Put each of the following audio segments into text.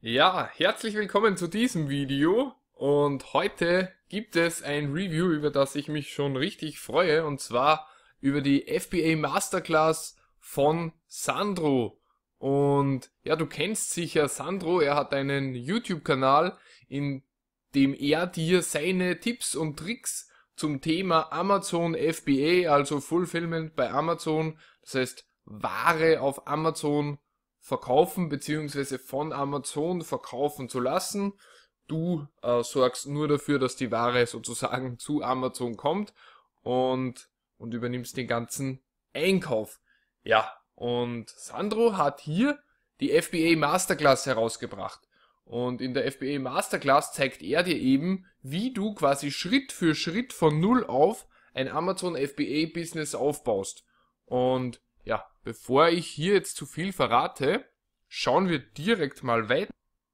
Ja, herzlich willkommen zu diesem Video und heute gibt es ein Review, über das ich mich schon richtig freue und zwar über die FBA Masterclass von Sandro. Und ja, du kennst sicher Sandro, er hat einen YouTube-Kanal, in dem er dir seine Tipps und Tricks zum Thema Amazon FBA, also Fulfillment bei Amazon, das heißt Ware auf Amazon verkaufen beziehungsweise von Amazon verkaufen zu lassen. Du äh, sorgst nur dafür, dass die Ware sozusagen zu Amazon kommt und, und übernimmst den ganzen Einkauf. Ja, und Sandro hat hier die FBA Masterclass herausgebracht. Und in der FBA Masterclass zeigt er dir eben, wie du quasi Schritt für Schritt von Null auf ein Amazon FBA Business aufbaust. Und ja, bevor ich hier jetzt zu viel verrate, schauen wir direkt mal weiter.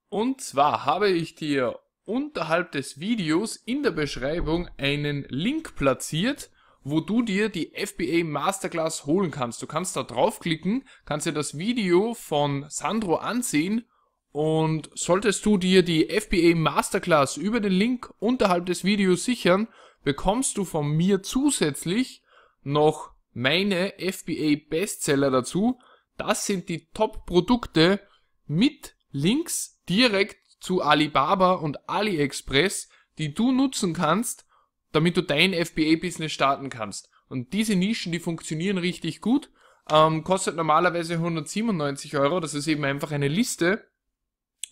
Und zwar habe ich dir unterhalb des Videos in der Beschreibung einen Link platziert, wo du dir die FBA Masterclass holen kannst. Du kannst da draufklicken, kannst dir das Video von Sandro ansehen und solltest du dir die FBA Masterclass über den Link unterhalb des Videos sichern, bekommst du von mir zusätzlich noch meine FBA Bestseller dazu. Das sind die Top-Produkte mit Links direkt zu Alibaba und AliExpress, die du nutzen kannst, damit du dein FBA-Business starten kannst. Und diese Nischen, die funktionieren richtig gut. Ähm, kostet normalerweise 197 Euro. Das ist eben einfach eine Liste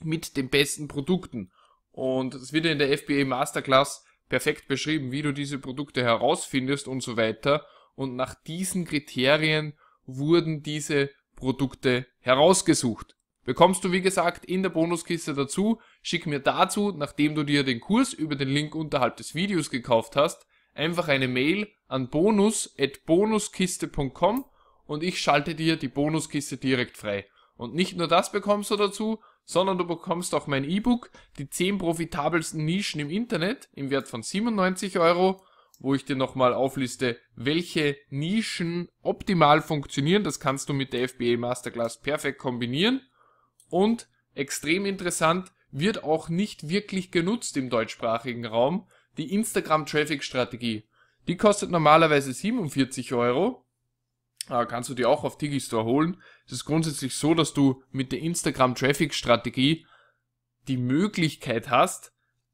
mit den besten Produkten. Und es wird in der FBA Masterclass perfekt beschrieben, wie du diese Produkte herausfindest und so weiter und nach diesen Kriterien wurden diese Produkte herausgesucht. Bekommst du wie gesagt in der Bonuskiste dazu, schick mir dazu, nachdem du dir den Kurs über den Link unterhalb des Videos gekauft hast, einfach eine Mail an bonus.bonuskiste.com und ich schalte dir die Bonuskiste direkt frei. Und nicht nur das bekommst du dazu, sondern du bekommst auch mein E-Book, die 10 profitabelsten Nischen im Internet im Wert von 97 Euro wo ich dir nochmal aufliste, welche Nischen optimal funktionieren. Das kannst du mit der FBA Masterclass perfekt kombinieren. Und extrem interessant, wird auch nicht wirklich genutzt im deutschsprachigen Raum, die Instagram-Traffic-Strategie. Die kostet normalerweise 47 Euro. Aber ah, kannst du dir auch auf Digistore holen. Es ist grundsätzlich so, dass du mit der Instagram-Traffic-Strategie die Möglichkeit hast,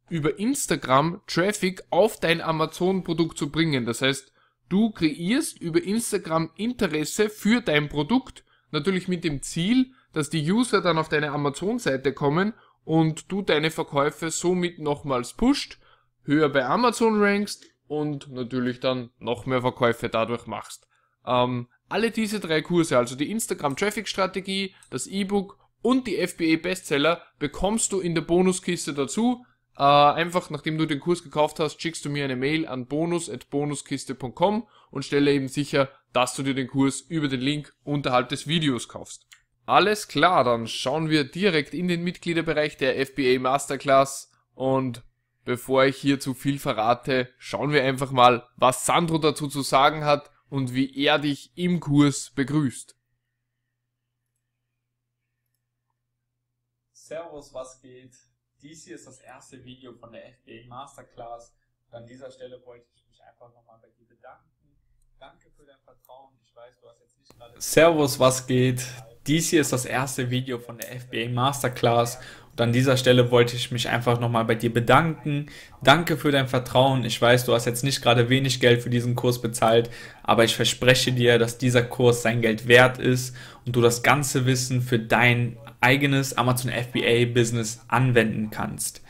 über Instagram Traffic auf dein Amazon-Produkt zu bringen. Das heißt, du kreierst über Instagram Interesse für dein Produkt, natürlich mit dem Ziel, dass die User dann auf deine Amazon-Seite kommen und du deine Verkäufe somit nochmals pusht, höher bei Amazon rankst und natürlich dann noch mehr Verkäufe dadurch machst. Ähm, alle diese drei Kurse, also die Instagram Traffic Strategie, das E-Book und die FBA e Bestseller, bekommst du in der Bonuskiste dazu. Äh, einfach, nachdem du den Kurs gekauft hast, schickst du mir eine Mail an bonus.bonuskiste.com und stelle eben sicher, dass du dir den Kurs über den Link unterhalb des Videos kaufst. Alles klar, dann schauen wir direkt in den Mitgliederbereich der FBA Masterclass und bevor ich hier zu viel verrate, schauen wir einfach mal, was Sandro dazu zu sagen hat und wie er dich im Kurs begrüßt. Servus, was geht? Dies hier ist das erste Video von der FBA Masterclass. Und an dieser Stelle wollte ich mich einfach nochmal bei dir bedanken. Danke für dein Vertrauen. Ich weiß, du hast jetzt nicht gerade... Servus, was geht? Dies hier ist das erste Video von der FBA Masterclass. Und an dieser Stelle wollte ich mich einfach nochmal bei dir bedanken. Danke für dein Vertrauen. Ich weiß, du hast jetzt nicht gerade wenig Geld für diesen Kurs bezahlt, aber ich verspreche dir, dass dieser Kurs sein Geld wert ist und du das ganze Wissen für dein eigenes Amazon FBA Business anwenden kannst.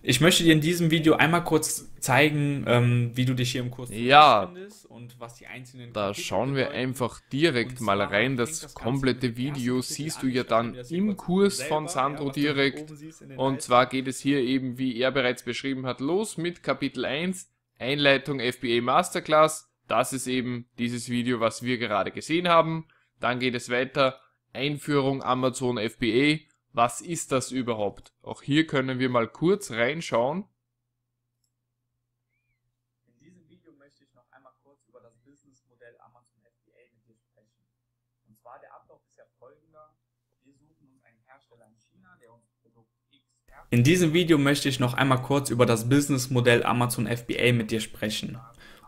Ich möchte dir in diesem Video einmal kurz zeigen, ähm, wie du dich hier im Kurs ja, und was die einzelnen. Da Kapitel schauen wir bedeuten. einfach direkt mal rein. Das, das komplette Video siehst du ja dann im Kurs von Sandro direkt. Und zwar geht es hier eben, wie er bereits beschrieben hat, los mit Kapitel 1, Einleitung FBA Masterclass. Das ist eben dieses Video, was wir gerade gesehen haben. Dann geht es weiter Einführung Amazon FBA. Was ist das überhaupt? Auch hier können wir mal kurz reinschauen. In diesem Video möchte ich noch einmal kurz über das Businessmodell Amazon FBA mit dir sprechen. Und zwar der Ablauf ist ja folgender. Wir suchen uns einen Hersteller in China, der uns Produkt X In diesem Video möchte ich noch einmal kurz über das Businessmodell Amazon FBA mit dir sprechen.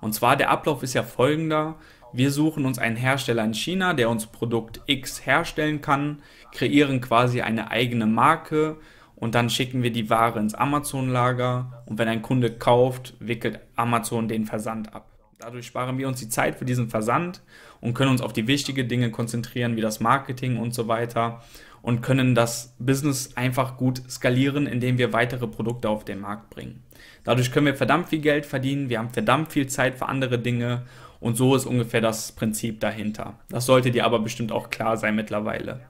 Und zwar der Ablauf ist ja folgender wir suchen uns einen Hersteller in China, der uns Produkt X herstellen kann, kreieren quasi eine eigene Marke und dann schicken wir die Ware ins Amazon-Lager und wenn ein Kunde kauft, wickelt Amazon den Versand ab. Dadurch sparen wir uns die Zeit für diesen Versand und können uns auf die wichtigen Dinge konzentrieren, wie das Marketing und so weiter und können das Business einfach gut skalieren, indem wir weitere Produkte auf den Markt bringen. Dadurch können wir verdammt viel Geld verdienen, wir haben verdammt viel Zeit für andere Dinge und so ist ungefähr das Prinzip dahinter. Das sollte dir aber bestimmt auch klar sein mittlerweile.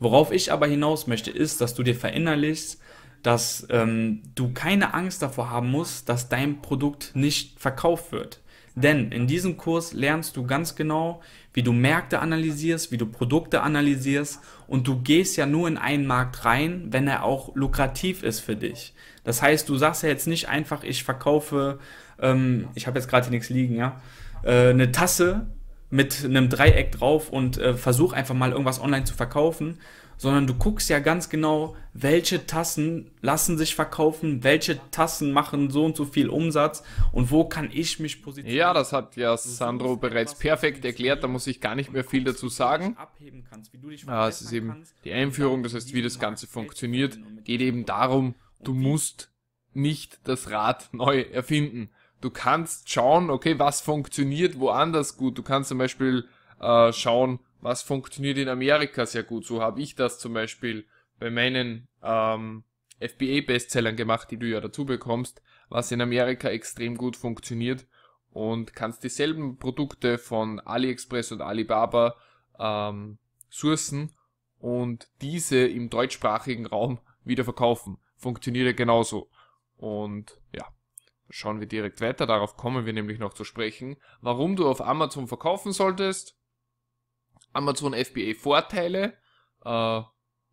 Worauf ich aber hinaus möchte, ist, dass du dir verinnerlichst, dass ähm, du keine Angst davor haben musst, dass dein Produkt nicht verkauft wird. Denn in diesem Kurs lernst du ganz genau, wie du Märkte analysierst, wie du Produkte analysierst und du gehst ja nur in einen Markt rein, wenn er auch lukrativ ist für dich. Das heißt, du sagst ja jetzt nicht einfach, ich verkaufe, ähm, ich habe jetzt gerade nichts liegen, ja, äh, eine Tasse mit einem Dreieck drauf und äh, versuch einfach mal irgendwas online zu verkaufen, sondern du guckst ja ganz genau, welche Tassen lassen sich verkaufen, welche Tassen machen so und so viel Umsatz und wo kann ich mich positionieren. Ja, das hat ja Sandro bereits perfekt erklärt, da muss ich gar nicht mehr viel dazu sagen. Ja, es ist eben die Einführung, das heißt, wie das Ganze funktioniert, geht eben darum, du musst nicht das Rad neu erfinden du kannst schauen, okay, was funktioniert woanders gut. Du kannst zum Beispiel äh, schauen, was funktioniert in Amerika sehr gut. So habe ich das zum Beispiel bei meinen ähm, FBA-Bestsellern gemacht, die du ja dazu bekommst, was in Amerika extrem gut funktioniert und kannst dieselben Produkte von AliExpress und Alibaba ähm, sourcen und diese im deutschsprachigen Raum wieder verkaufen. Funktioniert ja genauso. Und ja, schauen wir direkt weiter, darauf kommen wir nämlich noch zu sprechen, warum du auf Amazon verkaufen solltest. Amazon FBA Vorteile äh,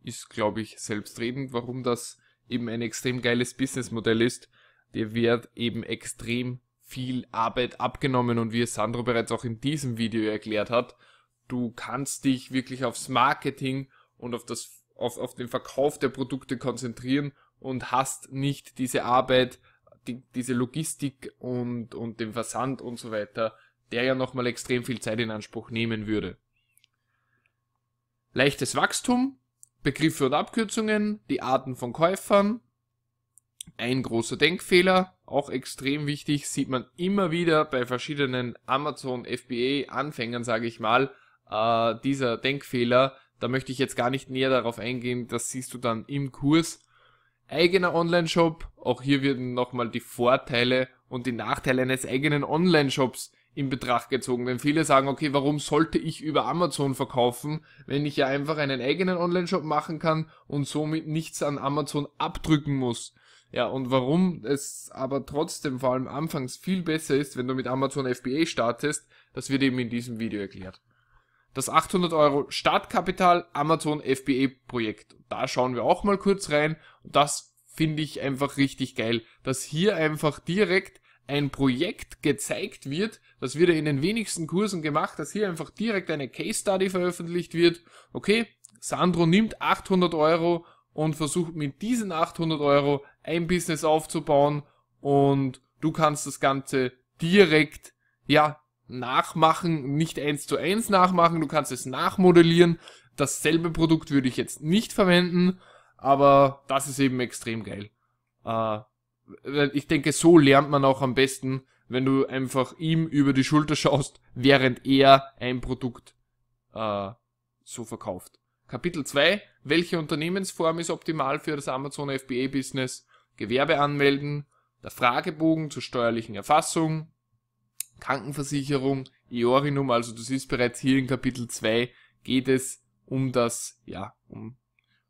ist, glaube ich, selbstredend, warum das eben ein extrem geiles Businessmodell ist. Dir wird eben extrem viel Arbeit abgenommen und wie es Sandro bereits auch in diesem Video erklärt hat, du kannst dich wirklich aufs Marketing und auf, das, auf, auf den Verkauf der Produkte konzentrieren und hast nicht diese Arbeit, die, diese Logistik und, und den Versand und so weiter, der ja nochmal extrem viel Zeit in Anspruch nehmen würde. Leichtes Wachstum, Begriffe und Abkürzungen, die Arten von Käufern, ein großer Denkfehler, auch extrem wichtig, sieht man immer wieder bei verschiedenen Amazon FBA Anfängern, sage ich mal, äh, dieser Denkfehler. Da möchte ich jetzt gar nicht näher darauf eingehen, das siehst du dann im Kurs eigener Online-Shop. Auch hier werden nochmal die Vorteile und die Nachteile eines eigenen Online-Shops in Betracht gezogen. Denn viele sagen, okay, warum sollte ich über Amazon verkaufen, wenn ich ja einfach einen eigenen Online-Shop machen kann und somit nichts an Amazon abdrücken muss. Ja, und warum es aber trotzdem vor allem anfangs viel besser ist, wenn du mit Amazon FBA startest, das wird eben in diesem Video erklärt. Das 800 Euro Startkapital Amazon FBA Projekt. Da schauen wir auch mal kurz rein das finde ich einfach richtig geil, dass hier einfach direkt ein Projekt gezeigt wird, das wird ja in den wenigsten Kursen gemacht, dass hier einfach direkt eine Case Study veröffentlicht wird. Okay, Sandro nimmt 800 Euro und versucht mit diesen 800 Euro ein Business aufzubauen und du kannst das Ganze direkt, ja, nachmachen, nicht eins zu eins nachmachen, du kannst es nachmodellieren. Dasselbe Produkt würde ich jetzt nicht verwenden, aber das ist eben extrem geil. Äh, ich denke, so lernt man auch am besten, wenn du einfach ihm über die Schulter schaust, während er ein Produkt äh, so verkauft. Kapitel 2. Welche Unternehmensform ist optimal für das Amazon FBA-Business? Gewerbe anmelden, der Fragebogen zur steuerlichen Erfassung, Krankenversicherung, Iorinum, also du siehst bereits hier in Kapitel 2 geht es um das, ja, um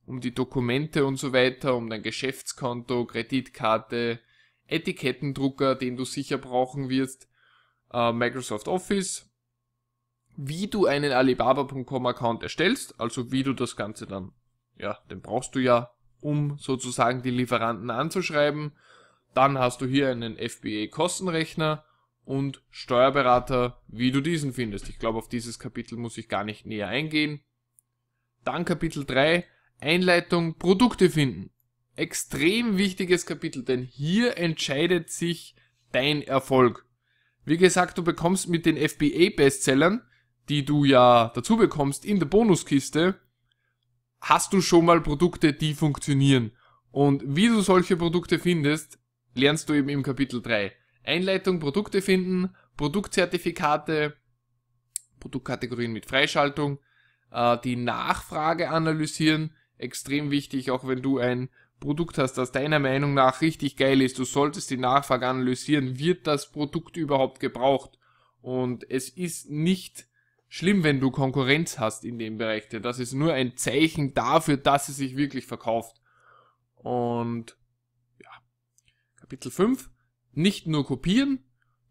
um die Dokumente und so weiter, um dein Geschäftskonto, Kreditkarte, Etikettendrucker, den du sicher brauchen wirst, äh, Microsoft Office, wie du einen Alibaba.com Account erstellst, also wie du das Ganze dann, ja, den brauchst du ja, um sozusagen die Lieferanten anzuschreiben. Dann hast du hier einen FBA Kostenrechner und Steuerberater, wie du diesen findest. Ich glaube, auf dieses Kapitel muss ich gar nicht näher eingehen. Dann Kapitel 3, Einleitung Produkte finden. Extrem wichtiges Kapitel, denn hier entscheidet sich dein Erfolg. Wie gesagt, du bekommst mit den FBA-Bestsellern, die du ja dazu bekommst in der Bonuskiste, hast du schon mal Produkte, die funktionieren. Und wie du solche Produkte findest, lernst du eben im Kapitel 3. Einleitung, Produkte finden, Produktzertifikate, Produktkategorien mit Freischaltung, äh, die Nachfrage analysieren, extrem wichtig, auch wenn du ein Produkt hast, das deiner Meinung nach richtig geil ist, du solltest die Nachfrage analysieren, wird das Produkt überhaupt gebraucht? Und es ist nicht schlimm, wenn du Konkurrenz hast in dem Bereich, denn das ist nur ein Zeichen dafür, dass es sich wirklich verkauft. Und ja, Kapitel 5, nicht nur kopieren,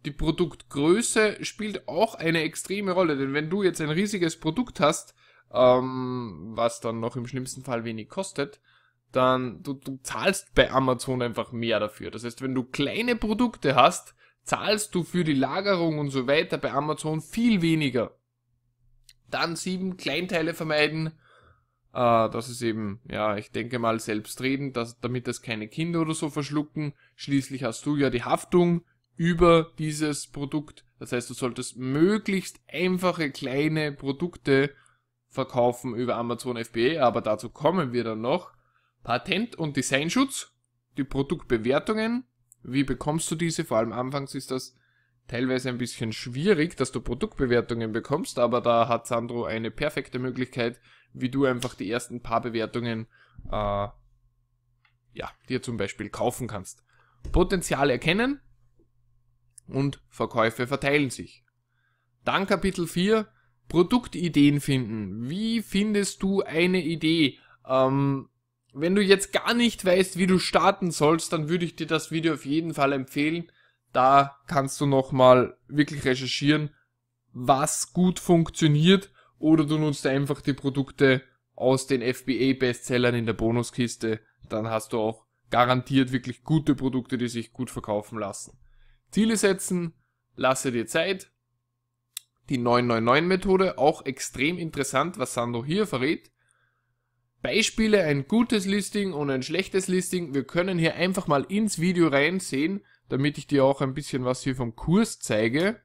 die Produktgröße spielt auch eine extreme Rolle, denn wenn du jetzt ein riesiges Produkt hast, ähm, was dann noch im schlimmsten Fall wenig kostet, dann du, du zahlst bei Amazon einfach mehr dafür. Das heißt, wenn du kleine Produkte hast, zahlst du für die Lagerung und so weiter bei Amazon viel weniger. Dann sieben Kleinteile vermeiden. Äh, das ist eben, ja, ich denke mal selbstredend, dass, damit das keine Kinder oder so verschlucken. Schließlich hast du ja die Haftung über dieses Produkt. Das heißt, du solltest möglichst einfache kleine Produkte verkaufen über Amazon FBA, aber dazu kommen wir dann noch. Patent- und Designschutz, die Produktbewertungen, wie bekommst du diese? Vor allem anfangs ist das teilweise ein bisschen schwierig, dass du Produktbewertungen bekommst, aber da hat Sandro eine perfekte Möglichkeit, wie du einfach die ersten paar Bewertungen äh, ja, dir zum Beispiel kaufen kannst. Potenzial erkennen und Verkäufe verteilen sich. Dann Kapitel 4, Produktideen finden. Wie findest du eine Idee? Ähm, wenn du jetzt gar nicht weißt, wie du starten sollst, dann würde ich dir das Video auf jeden Fall empfehlen. Da kannst du nochmal wirklich recherchieren, was gut funktioniert oder du nutzt einfach die Produkte aus den FBA-Bestsellern in der Bonuskiste. Dann hast du auch garantiert wirklich gute Produkte, die sich gut verkaufen lassen. Ziele setzen, lasse dir Zeit, die 999-Methode, auch extrem interessant, was Sando hier verrät. Beispiele, ein gutes Listing und ein schlechtes Listing. Wir können hier einfach mal ins Video reinsehen, damit ich dir auch ein bisschen was hier vom Kurs zeige.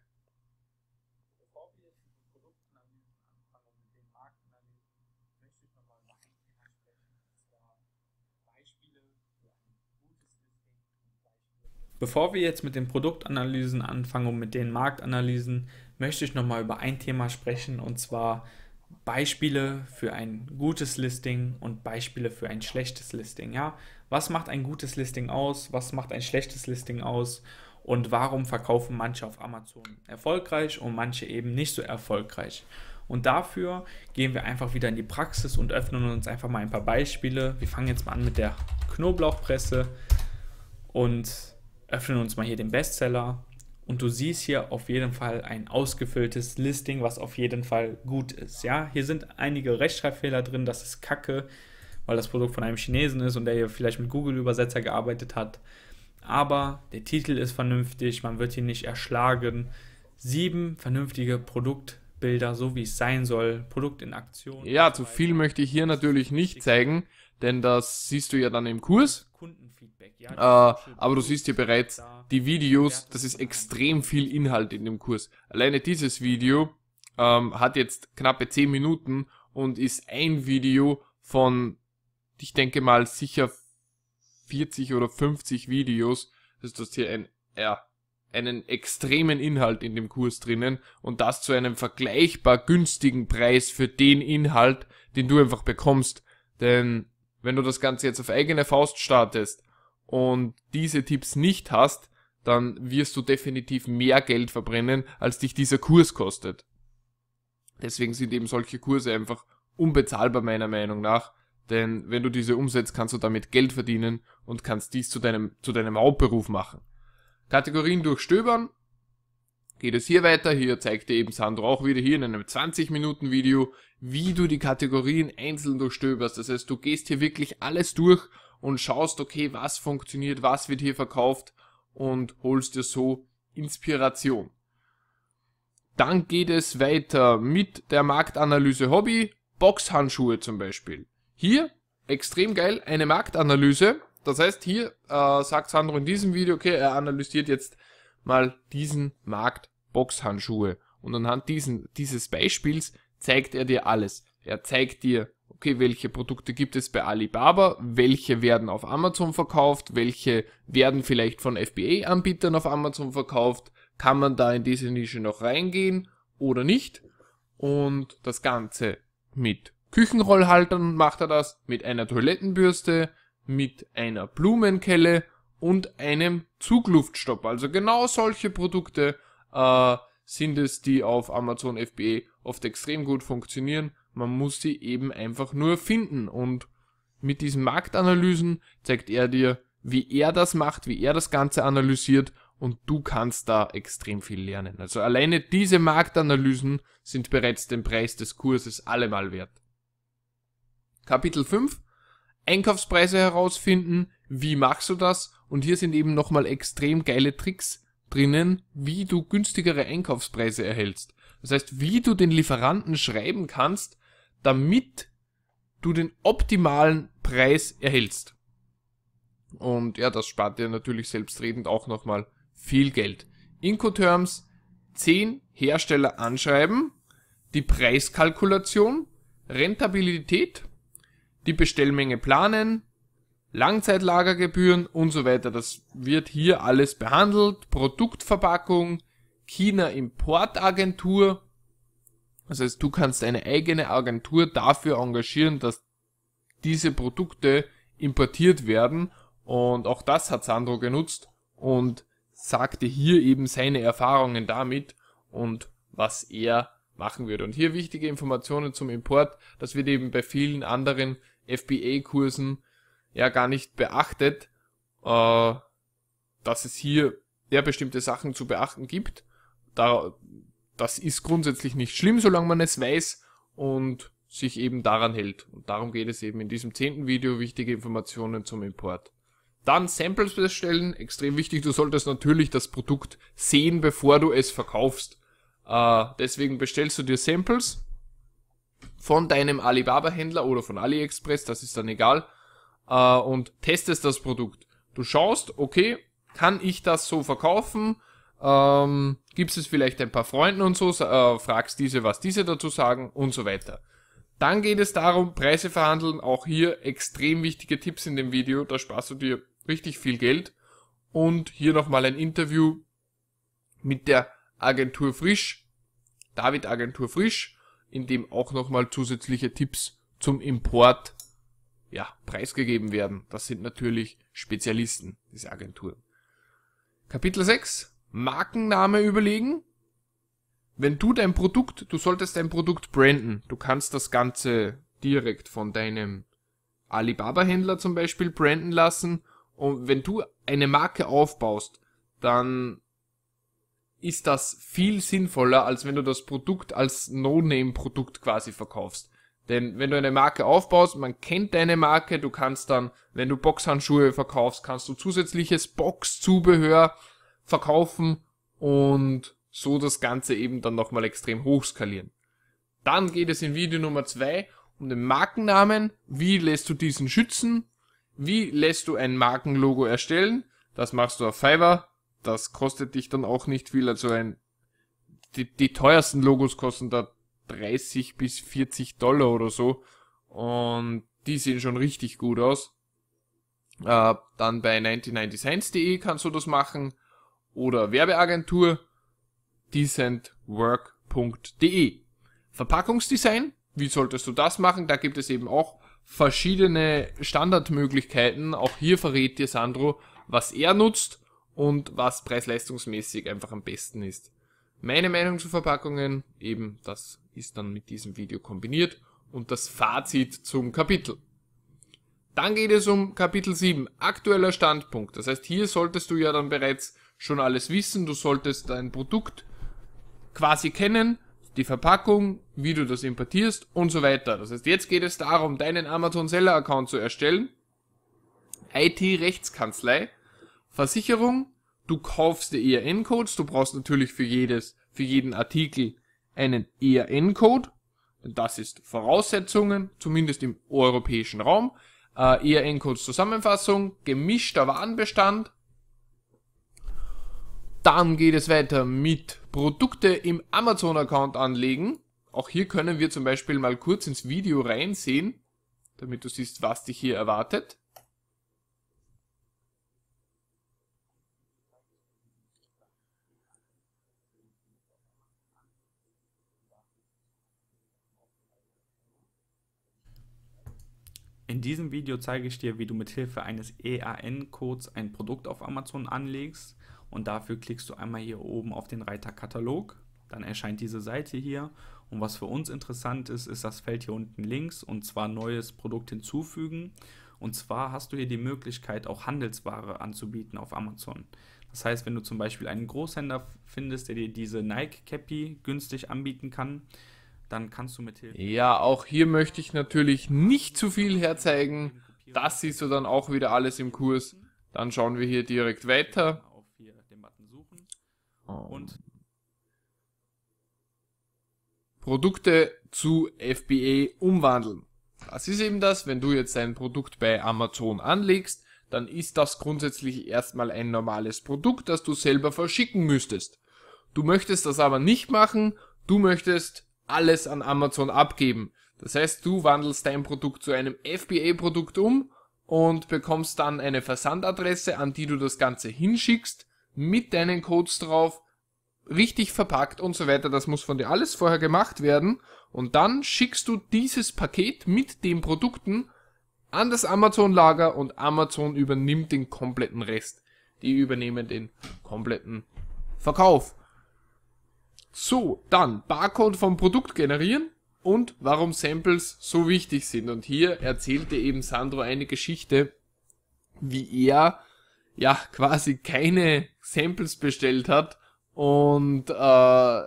Bevor wir jetzt mit den Produktanalysen anfangen und mit den Marktanalysen, möchte ich nochmal über ein Thema sprechen und zwar Beispiele für ein gutes Listing und Beispiele für ein schlechtes Listing. Ja, was macht ein gutes Listing aus? Was macht ein schlechtes Listing aus? Und warum verkaufen manche auf Amazon erfolgreich und manche eben nicht so erfolgreich? Und dafür gehen wir einfach wieder in die Praxis und öffnen uns einfach mal ein paar Beispiele. Wir fangen jetzt mal an mit der Knoblauchpresse und öffnen uns mal hier den Bestseller und du siehst hier auf jeden Fall ein ausgefülltes Listing, was auf jeden Fall gut ist. Ja, hier sind einige Rechtschreibfehler drin, das ist Kacke, weil das Produkt von einem Chinesen ist und der hier vielleicht mit Google Übersetzer gearbeitet hat. Aber der Titel ist vernünftig, man wird hier nicht erschlagen. Sieben vernünftige Produktbilder, so wie es sein soll, Produkt in Aktion. Ja, zu viel möchte ich hier natürlich nicht zeigen denn das siehst du ja dann im Kurs. Kundenfeedback, ja. Äh, genau. aber du siehst hier bereits die Videos, das ist extrem viel Inhalt in dem Kurs. Alleine dieses Video ähm, hat jetzt knappe 10 Minuten und ist ein Video von, ich denke mal, sicher 40 oder 50 Videos. Das ist hast hier ein, ja, einen extremen Inhalt in dem Kurs drinnen und das zu einem vergleichbar günstigen Preis für den Inhalt, den du einfach bekommst. Denn wenn du das Ganze jetzt auf eigene Faust startest und diese Tipps nicht hast, dann wirst du definitiv mehr Geld verbrennen, als dich dieser Kurs kostet. Deswegen sind eben solche Kurse einfach unbezahlbar meiner Meinung nach, denn wenn du diese umsetzt, kannst du damit Geld verdienen und kannst dies zu deinem, zu deinem Hauptberuf machen. Kategorien durchstöbern. Geht es hier weiter, hier zeigt dir eben Sandro auch wieder hier in einem 20 Minuten Video wie du die Kategorien einzeln durchstöberst. Das heißt, du gehst hier wirklich alles durch und schaust, okay, was funktioniert, was wird hier verkauft und holst dir so Inspiration. Dann geht es weiter mit der Marktanalyse Hobby, Boxhandschuhe zum Beispiel. Hier, extrem geil, eine Marktanalyse. Das heißt, hier äh, sagt Sandro in diesem Video, okay, er analysiert jetzt mal diesen Markt Boxhandschuhe. Und anhand diesen, dieses Beispiels zeigt er dir alles. Er zeigt dir, okay, welche Produkte gibt es bei Alibaba, welche werden auf Amazon verkauft, welche werden vielleicht von FBA-Anbietern auf Amazon verkauft, kann man da in diese Nische noch reingehen oder nicht. Und das Ganze mit Küchenrollhaltern macht er das, mit einer Toilettenbürste, mit einer Blumenkelle und einem Zugluftstopp. Also genau solche Produkte äh, sind es, die auf Amazon FBA oft extrem gut funktionieren. Man muss sie eben einfach nur finden. Und mit diesen Marktanalysen zeigt er dir, wie er das macht, wie er das Ganze analysiert und du kannst da extrem viel lernen. Also alleine diese Marktanalysen sind bereits den Preis des Kurses allemal wert. Kapitel 5 Einkaufspreise herausfinden, wie machst du das? Und hier sind eben nochmal extrem geile Tricks drinnen, wie du günstigere Einkaufspreise erhältst. Das heißt, wie du den Lieferanten schreiben kannst, damit du den optimalen Preis erhältst. Und ja, das spart dir natürlich selbstredend auch nochmal viel Geld. Incoterms, 10 Hersteller anschreiben, die Preiskalkulation, Rentabilität, die Bestellmenge planen, Langzeitlagergebühren und so weiter. Das wird hier alles behandelt. Produktverpackung, China Importagentur. Das heißt, du kannst eine eigene Agentur dafür engagieren, dass diese Produkte importiert werden. Und auch das hat Sandro genutzt und sagte hier eben seine Erfahrungen damit und was er machen würde. Und hier wichtige Informationen zum Import. Das wird eben bei vielen anderen FBA-Kursen ja gar nicht beachtet, äh, dass es hier ja bestimmte Sachen zu beachten gibt da, das ist grundsätzlich nicht schlimm, solange man es weiß und sich eben daran hält. Und darum geht es eben in diesem zehnten Video, wichtige Informationen zum Import. Dann Samples bestellen, extrem wichtig, du solltest natürlich das Produkt sehen, bevor du es verkaufst. Äh, deswegen bestellst du dir Samples von deinem Alibaba-Händler oder von AliExpress, das ist dann egal, äh, und testest das Produkt. Du schaust, okay, kann ich das so verkaufen? ähm, gibst es vielleicht ein paar Freunden und so, äh, fragst diese, was diese dazu sagen und so weiter. Dann geht es darum, Preise verhandeln, auch hier extrem wichtige Tipps in dem Video, da sparst du dir richtig viel Geld. Und hier nochmal ein Interview mit der Agentur Frisch, David Agentur Frisch, in dem auch nochmal zusätzliche Tipps zum Import ja, preisgegeben werden. Das sind natürlich Spezialisten, diese Agenturen. Kapitel 6, Markenname überlegen. Wenn du dein Produkt, du solltest dein Produkt branden. Du kannst das Ganze direkt von deinem Alibaba-Händler zum Beispiel branden lassen. Und wenn du eine Marke aufbaust, dann ist das viel sinnvoller, als wenn du das Produkt als No-Name-Produkt quasi verkaufst. Denn wenn du eine Marke aufbaust, man kennt deine Marke, du kannst dann, wenn du Boxhandschuhe verkaufst, kannst du zusätzliches Boxzubehör verkaufen und so das Ganze eben dann nochmal extrem hochskalieren. Dann geht es in Video Nummer zwei um den Markennamen. Wie lässt du diesen schützen? Wie lässt du ein Markenlogo erstellen? Das machst du auf Fiverr. Das kostet dich dann auch nicht viel. Also ein, die, die teuersten Logos kosten da 30 bis 40 Dollar oder so. Und die sehen schon richtig gut aus. Äh, dann bei 99designs.de kannst du das machen oder Werbeagentur decentwork.de. Verpackungsdesign, wie solltest du das machen? Da gibt es eben auch verschiedene Standardmöglichkeiten. Auch hier verrät dir Sandro, was er nutzt und was preis-leistungsmäßig einfach am besten ist. Meine Meinung zu Verpackungen, eben das ist dann mit diesem Video kombiniert und das Fazit zum Kapitel. Dann geht es um Kapitel 7, aktueller Standpunkt. Das heißt, hier solltest du ja dann bereits schon alles wissen. Du solltest dein Produkt quasi kennen, die Verpackung, wie du das importierst und so weiter. Das heißt, jetzt geht es darum, deinen Amazon Seller Account zu erstellen. IT-Rechtskanzlei, Versicherung, du kaufst dir ERN-Codes, du brauchst natürlich für jedes, für jeden Artikel einen ERN-Code. Das ist Voraussetzungen, zumindest im europäischen Raum. Äh, ERN-Codes Zusammenfassung, gemischter Warenbestand, dann geht es weiter mit Produkte im Amazon-Account anlegen. Auch hier können wir zum Beispiel mal kurz ins Video reinsehen, damit du siehst, was dich hier erwartet. In diesem Video zeige ich dir, wie du mit Hilfe eines EAN-Codes ein Produkt auf Amazon anlegst und dafür klickst du einmal hier oben auf den Reiter Katalog. Dann erscheint diese Seite hier und was für uns interessant ist, ist das Feld hier unten links und zwar neues Produkt hinzufügen. Und zwar hast du hier die Möglichkeit, auch Handelsware anzubieten auf Amazon. Das heißt, wenn du zum Beispiel einen Großhändler findest, der dir diese Nike Cappy günstig anbieten kann, dann kannst du mit Hilfe. Ja, auch hier möchte ich natürlich nicht zu viel herzeigen. Das siehst du dann auch wieder alles im Kurs. Dann schauen wir hier direkt weiter. Und Produkte zu FBA umwandeln. Das ist eben das, wenn du jetzt ein Produkt bei Amazon anlegst, dann ist das grundsätzlich erstmal ein normales Produkt, das du selber verschicken müsstest. Du möchtest das aber nicht machen, du möchtest alles an Amazon abgeben. Das heißt, du wandelst dein Produkt zu einem FBA-Produkt um und bekommst dann eine Versandadresse, an die du das Ganze hinschickst, mit deinen Codes drauf richtig verpackt und so weiter. Das muss von dir alles vorher gemacht werden. Und dann schickst du dieses Paket mit den Produkten an das Amazon-Lager und Amazon übernimmt den kompletten Rest. Die übernehmen den kompletten Verkauf. So, dann Barcode vom Produkt generieren und warum Samples so wichtig sind. Und hier erzählte eben Sandro eine Geschichte, wie er ja quasi keine Samples bestellt hat, und äh,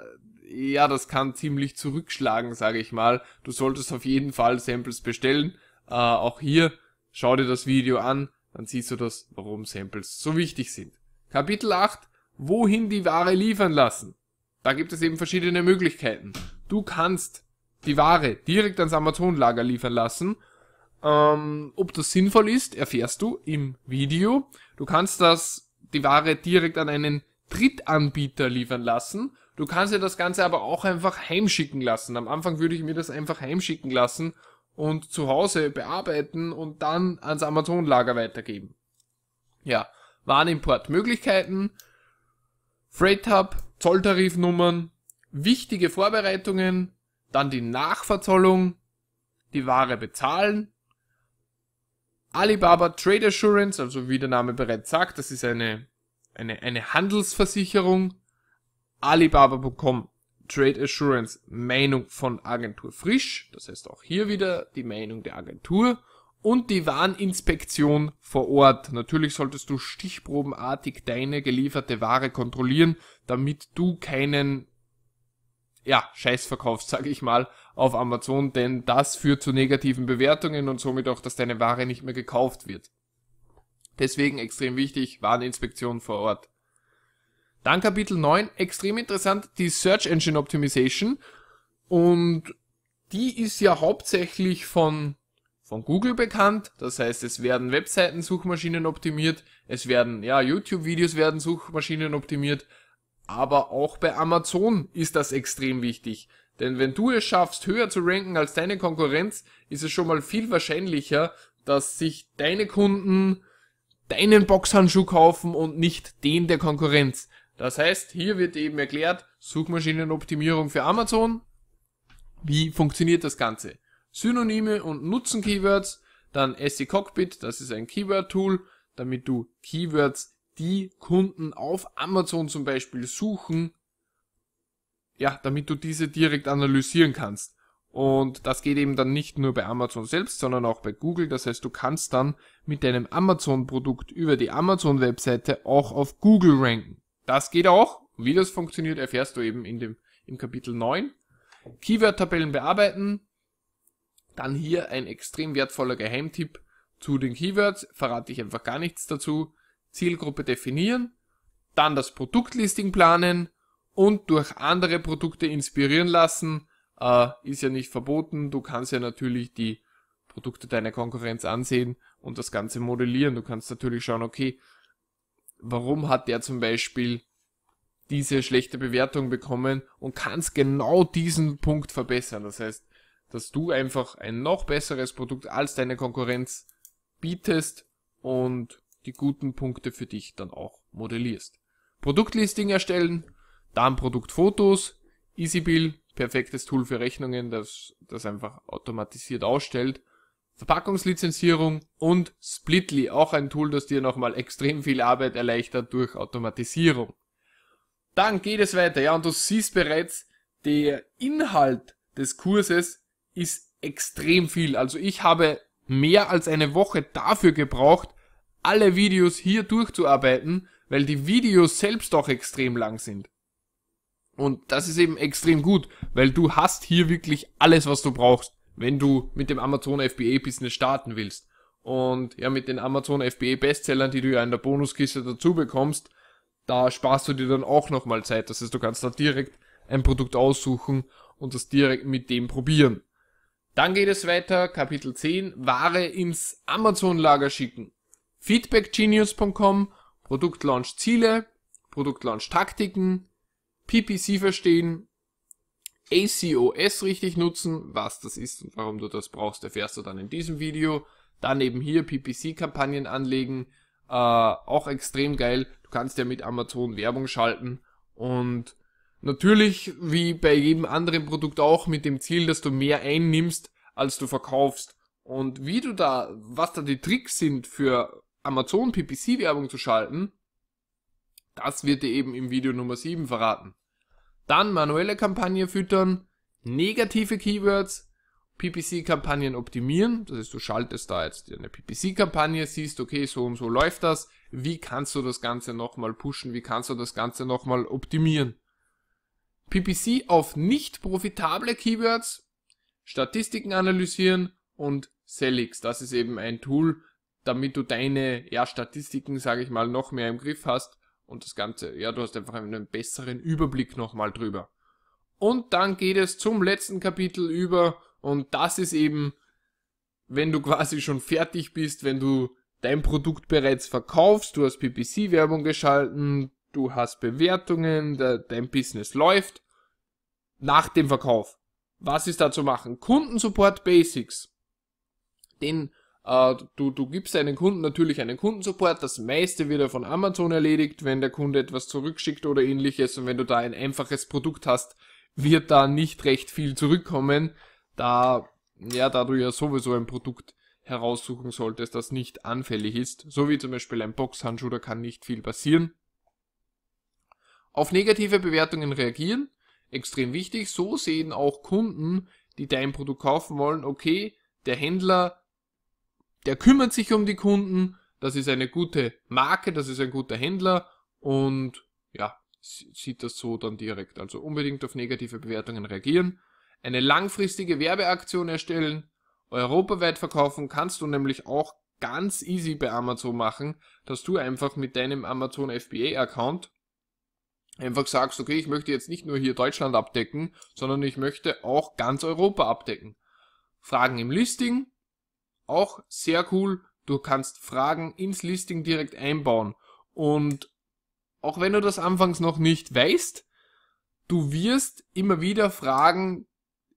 ja, das kann ziemlich zurückschlagen, sage ich mal. Du solltest auf jeden Fall Samples bestellen. Äh, auch hier, schau dir das Video an, dann siehst du das, warum Samples so wichtig sind. Kapitel 8, wohin die Ware liefern lassen. Da gibt es eben verschiedene Möglichkeiten. Du kannst die Ware direkt ans Amazon-Lager liefern lassen. Ähm, ob das sinnvoll ist, erfährst du im Video. Du kannst das, die Ware direkt an einen Drittanbieter liefern lassen. Du kannst dir das Ganze aber auch einfach heimschicken lassen. Am Anfang würde ich mir das einfach heimschicken lassen und zu Hause bearbeiten und dann ans Amazon-Lager weitergeben. Ja, Warenimportmöglichkeiten, Freight Hub, Zolltarifnummern, wichtige Vorbereitungen, dann die Nachverzollung, die Ware bezahlen, Alibaba Trade Assurance, also wie der Name bereits sagt, das ist eine eine, eine Handelsversicherung, Alibaba.com, Trade Assurance Meinung von Agentur Frisch, das heißt auch hier wieder die Meinung der Agentur und die Warninspektion vor Ort. Natürlich solltest du stichprobenartig deine gelieferte Ware kontrollieren, damit du keinen ja, Scheiß verkaufst, sage ich mal, auf Amazon, denn das führt zu negativen Bewertungen und somit auch, dass deine Ware nicht mehr gekauft wird. Deswegen extrem wichtig, Wareninspektion vor Ort. Dann Kapitel 9, extrem interessant, die Search Engine Optimization. Und die ist ja hauptsächlich von, von Google bekannt. Das heißt, es werden Webseiten Suchmaschinen optimiert. Es werden, ja, YouTube-Videos werden Suchmaschinen optimiert. Aber auch bei Amazon ist das extrem wichtig. Denn wenn du es schaffst, höher zu ranken als deine Konkurrenz, ist es schon mal viel wahrscheinlicher, dass sich deine Kunden deinen Boxhandschuh kaufen und nicht den der Konkurrenz. Das heißt, hier wird eben erklärt, Suchmaschinenoptimierung für Amazon. Wie funktioniert das Ganze? Synonyme und Nutzen-Keywords, dann SE Cockpit, das ist ein Keyword-Tool, damit du Keywords, die Kunden auf Amazon zum Beispiel suchen, ja, damit du diese direkt analysieren kannst. Und das geht eben dann nicht nur bei Amazon selbst, sondern auch bei Google. Das heißt, du kannst dann mit deinem Amazon-Produkt über die Amazon-Webseite auch auf Google ranken. Das geht auch. Wie das funktioniert, erfährst du eben in dem, im Kapitel 9. Keyword-Tabellen bearbeiten. Dann hier ein extrem wertvoller Geheimtipp zu den Keywords. Verrate ich einfach gar nichts dazu. Zielgruppe definieren. Dann das Produktlisting planen und durch andere Produkte inspirieren lassen äh, ist ja nicht verboten. Du kannst ja natürlich die Produkte deiner Konkurrenz ansehen und das Ganze modellieren. Du kannst natürlich schauen, okay, warum hat der zum Beispiel diese schlechte Bewertung bekommen und kannst genau diesen Punkt verbessern. Das heißt, dass du einfach ein noch besseres Produkt als deine Konkurrenz bietest und die guten Punkte für dich dann auch modellierst. Produktlisting erstellen, dann Produktfotos, EasyBill, perfektes Tool für Rechnungen, das das einfach automatisiert ausstellt. Verpackungslizenzierung und Splitly, auch ein Tool, das dir nochmal extrem viel Arbeit erleichtert durch Automatisierung. Dann geht es weiter, ja, und du siehst bereits, der Inhalt des Kurses ist extrem viel. Also ich habe mehr als eine Woche dafür gebraucht, alle Videos hier durchzuarbeiten, weil die Videos selbst auch extrem lang sind. Und das ist eben extrem gut, weil du hast hier wirklich alles, was du brauchst, wenn du mit dem Amazon FBA e Business starten willst. Und ja, mit den Amazon FBA e Bestsellern, die du ja in der Bonuskiste dazu bekommst, da sparst du dir dann auch nochmal Zeit. Das heißt, du kannst da direkt ein Produkt aussuchen und das direkt mit dem probieren. Dann geht es weiter, Kapitel 10, Ware ins Amazon-Lager schicken. feedbackgenius.com, Produktlaunch-Ziele, Produktlaunch-Taktiken, PPC verstehen, ACOS richtig nutzen, was das ist und warum du das brauchst, erfährst du dann in diesem Video. Dann eben hier PPC-Kampagnen anlegen, äh, auch extrem geil. Du kannst ja mit Amazon Werbung schalten und natürlich, wie bei jedem anderen Produkt auch, mit dem Ziel, dass du mehr einnimmst, als du verkaufst. Und wie du da, was da die Tricks sind für Amazon PPC-Werbung zu schalten, das wird dir eben im Video Nummer 7 verraten. Dann manuelle Kampagne füttern, negative Keywords, PPC-Kampagnen optimieren. Das heißt, du schaltest da jetzt eine PPC-Kampagne, siehst, okay, so und so läuft das. Wie kannst du das Ganze nochmal pushen? Wie kannst du das Ganze nochmal optimieren? PPC auf nicht profitable Keywords, Statistiken analysieren und Sellix. Das ist eben ein Tool, damit du deine ja, Statistiken, sage ich mal, noch mehr im Griff hast und das Ganze. Ja, du hast einfach einen besseren Überblick nochmal drüber. Und dann geht es zum letzten Kapitel über und das ist eben, wenn du quasi schon fertig bist, wenn du dein Produkt bereits verkaufst, du hast PPC-Werbung geschalten, du hast Bewertungen, dein Business läuft, nach dem Verkauf. Was ist da zu machen? Kundensupport Basics. Den äh, du, du gibst deinen Kunden natürlich einen Kundensupport, das meiste wird ja von Amazon erledigt, wenn der Kunde etwas zurückschickt oder ähnliches und wenn du da ein einfaches Produkt hast, wird da nicht recht viel zurückkommen, da, ja, da du ja sowieso ein Produkt heraussuchen solltest, das nicht anfällig ist, so wie zum Beispiel ein Boxhandschuh, da kann nicht viel passieren. Auf negative Bewertungen reagieren, extrem wichtig, so sehen auch Kunden, die dein Produkt kaufen wollen, okay, der Händler der kümmert sich um die Kunden, das ist eine gute Marke, das ist ein guter Händler und ja, sieht das so dann direkt. Also unbedingt auf negative Bewertungen reagieren, eine langfristige Werbeaktion erstellen, europaweit verkaufen kannst du nämlich auch ganz easy bei Amazon machen, dass du einfach mit deinem Amazon FBA Account einfach sagst, okay, ich möchte jetzt nicht nur hier Deutschland abdecken, sondern ich möchte auch ganz Europa abdecken. Fragen im Listing, auch sehr cool. Du kannst Fragen ins Listing direkt einbauen. Und auch wenn du das anfangs noch nicht weißt, du wirst immer wieder Fragen,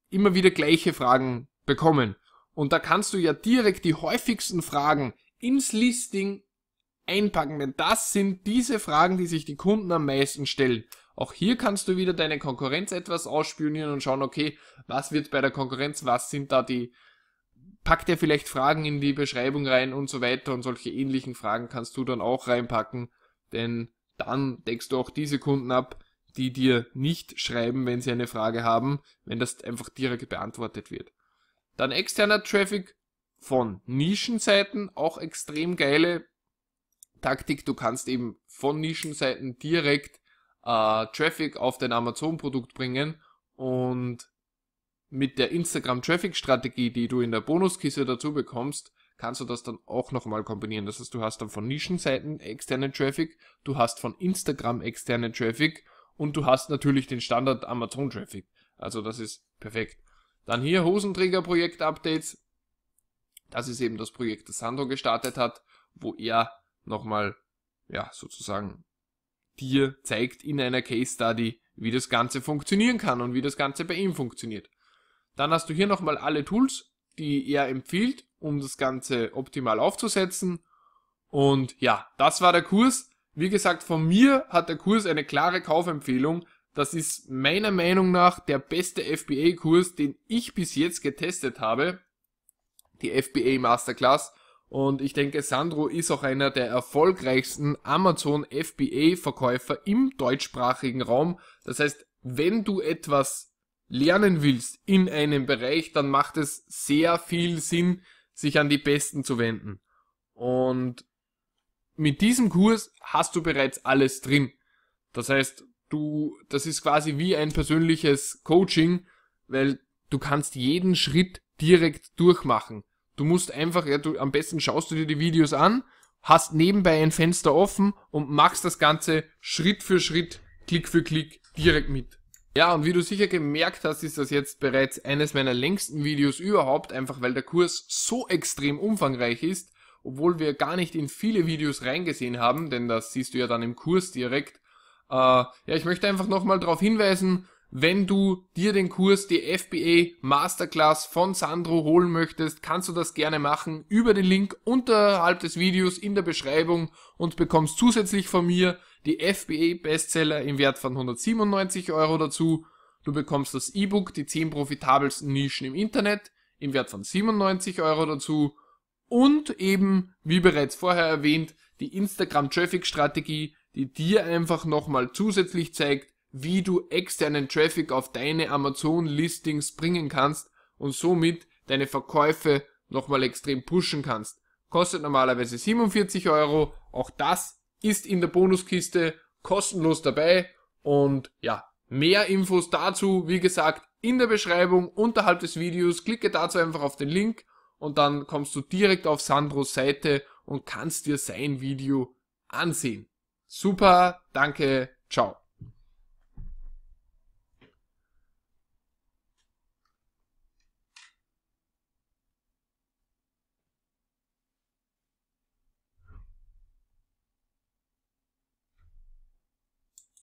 immer wieder gleiche Fragen bekommen. Und da kannst du ja direkt die häufigsten Fragen ins Listing einpacken, denn das sind diese Fragen, die sich die Kunden am meisten stellen. Auch hier kannst du wieder deine Konkurrenz etwas ausspionieren und schauen, okay, was wird bei der Konkurrenz, was sind da die pack dir vielleicht Fragen in die Beschreibung rein und so weiter und solche ähnlichen Fragen kannst du dann auch reinpacken, denn dann deckst du auch diese Kunden ab, die dir nicht schreiben, wenn sie eine Frage haben, wenn das einfach direkt beantwortet wird. Dann externer Traffic von Nischenseiten, auch extrem geile Taktik. Du kannst eben von Nischenseiten direkt äh, Traffic auf dein Amazon-Produkt bringen und mit der Instagram-Traffic-Strategie, die du in der Bonuskiste dazu bekommst, kannst du das dann auch nochmal kombinieren. Das heißt, du hast dann von Nischenseiten externen Traffic, du hast von Instagram externen Traffic und du hast natürlich den Standard Amazon Traffic. Also das ist perfekt. Dann hier Hosenträger Projekt Updates. Das ist eben das Projekt, das Sandro gestartet hat, wo er nochmal, ja, sozusagen dir zeigt in einer Case Study, wie das Ganze funktionieren kann und wie das Ganze bei ihm funktioniert. Dann hast du hier nochmal alle Tools, die er empfiehlt, um das Ganze optimal aufzusetzen. Und ja, das war der Kurs. Wie gesagt, von mir hat der Kurs eine klare Kaufempfehlung. Das ist meiner Meinung nach der beste FBA-Kurs, den ich bis jetzt getestet habe. Die FBA Masterclass. Und ich denke, Sandro ist auch einer der erfolgreichsten Amazon FBA-Verkäufer im deutschsprachigen Raum. Das heißt, wenn du etwas lernen willst in einem Bereich, dann macht es sehr viel Sinn, sich an die Besten zu wenden. Und mit diesem Kurs hast du bereits alles drin. Das heißt, du, das ist quasi wie ein persönliches Coaching, weil du kannst jeden Schritt direkt durchmachen. Du musst einfach, ja, du, am besten schaust du dir die Videos an, hast nebenbei ein Fenster offen und machst das Ganze Schritt für Schritt, Klick für Klick direkt mit. Ja, und wie du sicher gemerkt hast, ist das jetzt bereits eines meiner längsten Videos überhaupt, einfach weil der Kurs so extrem umfangreich ist, obwohl wir gar nicht in viele Videos reingesehen haben, denn das siehst du ja dann im Kurs direkt. Äh, ja, ich möchte einfach nochmal darauf hinweisen, wenn du dir den Kurs die FBA Masterclass von Sandro holen möchtest, kannst du das gerne machen über den Link unterhalb des Videos in der Beschreibung und bekommst zusätzlich von mir die FBA-Bestseller im Wert von 197 Euro dazu. Du bekommst das E-Book Die 10 profitabelsten Nischen im Internet im Wert von 97 Euro dazu. Und eben, wie bereits vorher erwähnt, die Instagram-Traffic-Strategie, die dir einfach nochmal zusätzlich zeigt, wie du externen Traffic auf deine Amazon-Listings bringen kannst und somit deine Verkäufe nochmal extrem pushen kannst. Kostet normalerweise 47 Euro. Auch das ist in der Bonuskiste kostenlos dabei und ja, mehr Infos dazu, wie gesagt, in der Beschreibung unterhalb des Videos. Klicke dazu einfach auf den Link und dann kommst du direkt auf Sandros Seite und kannst dir sein Video ansehen. Super, danke, ciao.